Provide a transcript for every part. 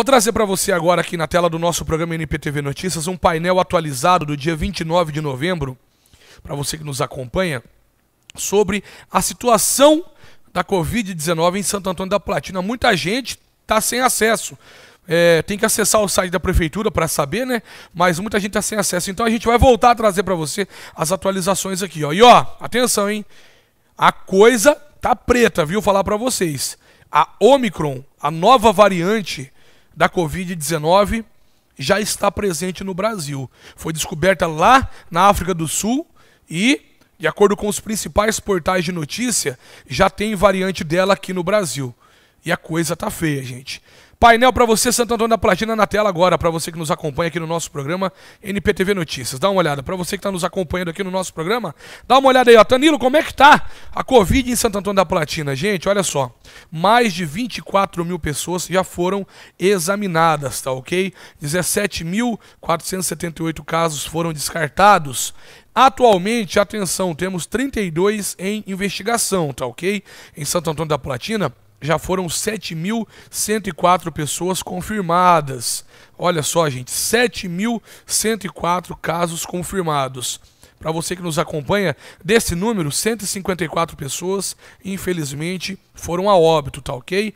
Vou trazer para você agora aqui na tela do nosso programa NPTV Notícias um painel atualizado do dia 29 de novembro, para você que nos acompanha, sobre a situação da Covid-19 em Santo Antônio da Platina. Muita gente está sem acesso. É, tem que acessar o site da prefeitura para saber, né? Mas muita gente está sem acesso. Então a gente vai voltar a trazer para você as atualizações aqui, ó. E ó, atenção, hein? A coisa tá preta, viu? Falar para vocês. A Omicron, a nova variante da Covid-19 já está presente no Brasil. Foi descoberta lá na África do Sul e, de acordo com os principais portais de notícia, já tem variante dela aqui no Brasil. E a coisa tá feia, gente. Painel para você, Santo Antônio da Platina, na tela agora, para você que nos acompanha aqui no nosso programa, NPTV Notícias. Dá uma olhada. Para você que está nos acompanhando aqui no nosso programa, dá uma olhada aí, ó. Danilo, como é que tá a Covid em Santo Antônio da Platina? Gente, olha só. Mais de 24 mil pessoas já foram examinadas, tá ok? 17.478 casos foram descartados. Atualmente, atenção, temos 32 em investigação, tá ok? Em Santo Antônio da Platina já foram 7.104 pessoas confirmadas. Olha só, gente, 7.104 casos confirmados. Para você que nos acompanha, desse número, 154 pessoas, infelizmente, foram a óbito, tá ok?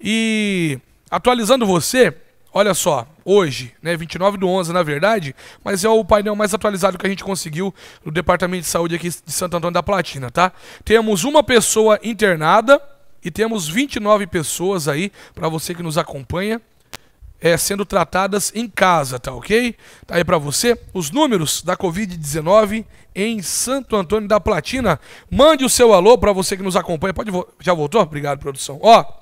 E atualizando você, olha só, hoje, né, 29 do 11 na verdade, mas é o painel mais atualizado que a gente conseguiu no Departamento de Saúde aqui de Santo Antônio da Platina, tá? Temos uma pessoa internada, e temos 29 pessoas aí para você que nos acompanha. É, sendo tratadas em casa, tá ok? Tá aí para você os números da Covid-19 em Santo Antônio da Platina. Mande o seu alô para você que nos acompanha. Pode vo já voltou? Obrigado, produção. Ó,